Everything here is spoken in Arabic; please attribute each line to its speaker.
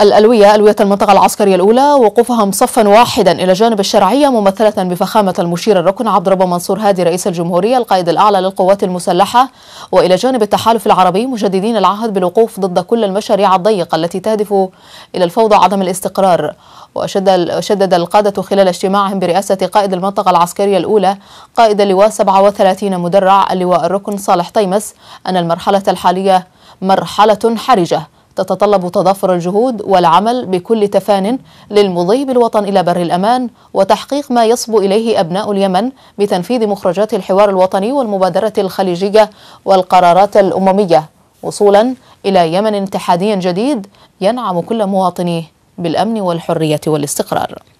Speaker 1: الألوية ألوية المنطقة العسكرية الأولى وقوفها مصفا واحدا إلى جانب الشرعية ممثلة بفخامة المشير الركن عبد ربه منصور هادي رئيس الجمهورية القائد الأعلى للقوات المسلحة وإلى جانب التحالف العربي مجددين العهد بالوقوف ضد كل المشاريع الضيقة التي تهدف إلى الفوضى عدم الاستقرار وشدد القادة خلال اجتماعهم برئاسة قائد المنطقة العسكرية الأولى قائد اللواء 37 مدرع اللواء الركن صالح طيمس أن المرحلة الحالية مرحلة حرجة تتطلب تضافر الجهود والعمل بكل تفان للمضي بالوطن إلى بر الأمان وتحقيق ما يصبو إليه أبناء اليمن بتنفيذ مخرجات الحوار الوطني والمبادرة الخليجية والقرارات الأممية وصولا إلى يمن اتحادي جديد ينعم كل مواطنيه بالأمن والحرية والاستقرار